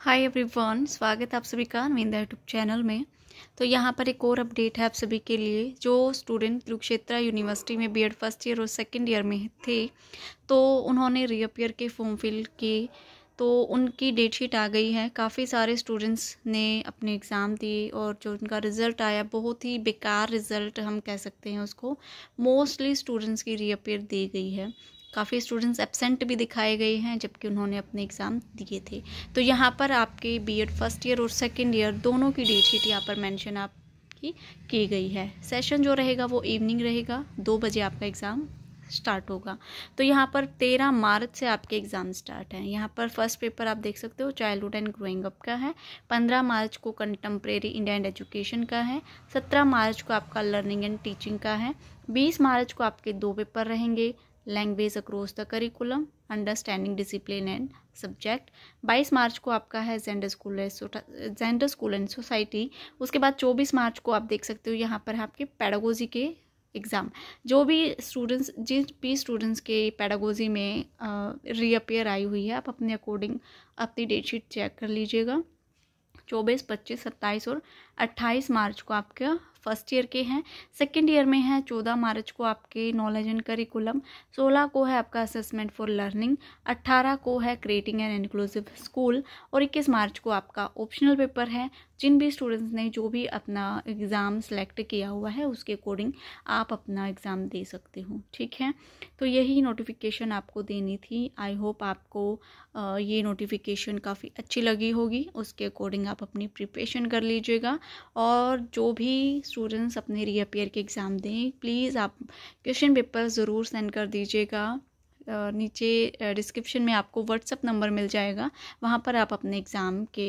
hi everyone स्वागत है आप सभी का नविंदा यूट्यूब चैनल में तो यहाँ पर एक और अपडेट है आप सभी के लिए जो स्टूडेंट कुरुक्षेत्रा यूनिवर्सिटी में बीएड फर्स्ट ईयर और सेकंड ईयर में थे तो उन्होंने रीअपियर के फॉर्म फिल किए तो उनकी डेट शीट आ गई है काफ़ी सारे स्टूडेंट्स ने अपने एग्ज़ाम दिए और जो उनका रिज़ल्ट आया बहुत ही बेकार रिज़ल्ट हम कह सकते हैं उसको मोस्टली स्टूडेंट्स की रीअपियर दी गई है काफ़ी स्टूडेंट्स एबसेंट भी दिखाए गए हैं जबकि उन्होंने अपने एग्ज़ाम दिए थे तो यहाँ पर आपके बीएड फर्स्ट ईयर और सेकेंड ईयर दोनों की डेट शीट यहाँ पर मैंशन आपकी की गई है सेशन जो रहेगा वो इवनिंग रहेगा दो बजे आपका एग्ज़ाम स्टार्ट होगा तो यहाँ पर तेरह मार्च से आपके एग्ज़ाम स्टार्ट हैं यहाँ पर फर्स्ट पेपर आप देख सकते हो चाइल्डहुड एंड ग्रोइंग अप का है पंद्रह मार्च को कंटेम्प्रेरी इंडिया एंड एजुकेशन का है सत्रह मार्च को आपका लर्निंग एंड टीचिंग का है बीस मार्च को आपके दो पेपर रहेंगे language across the curriculum understanding discipline and subject 22 March को आपका है gender school gender school and society उसके बाद 24 मार्च को आप देख सकते हो यहाँ पर है आपके पैडागोजी के एग्ज़ाम जो भी स्टूडेंट्स जिस भी स्टूडेंट्स के पैडागोजी में रीअपेयर आई हुई है आप अपने अकॉर्डिंग अपनी डेट शीट चेक कर लीजिएगा चौबीस पच्चीस सत्ताईस और अट्ठाईस मार्च को आपका फर्स्ट ईयर के हैं सेकेंड ईयर में है चौदह मार्च को आपके नॉलेज एंड करिकुलम सोलह को है आपका असेसमेंट फॉर लर्निंग अट्ठारह को है क्रिएटिंग एन इंक्लूसिव स्कूल और इक्कीस मार्च को आपका ऑप्शनल पेपर है जिन भी स्टूडेंट्स ने जो भी अपना एग्ज़ाम सेलेक्ट किया हुआ है उसके अकॉर्डिंग आप अपना एग्ज़ाम दे सकते हो ठीक है तो यही नोटिफिकेशन आपको देनी थी आई होप आपको ये नोटिफिकेशन काफ़ी अच्छी लगी होगी उसके अकॉर्डिंग आप अपनी प्रिपरेशन कर लीजिएगा और जो भी स्टूडेंट्स अपने रीअपेयर के एग्ज़ाम दें प्लीज़ आप क्वेश्चन पेपर ज़रूर सेंड कर दीजिएगा नीचे डिस्क्रिप्शन में आपको व्हाट्सअप नंबर मिल जाएगा वहाँ पर आप अपने एग्ज़ाम के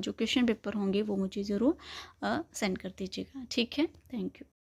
जो क्वेश्चन पेपर होंगे वो मुझे ज़रूर सेंड कर दीजिएगा ठीक है थैंक यू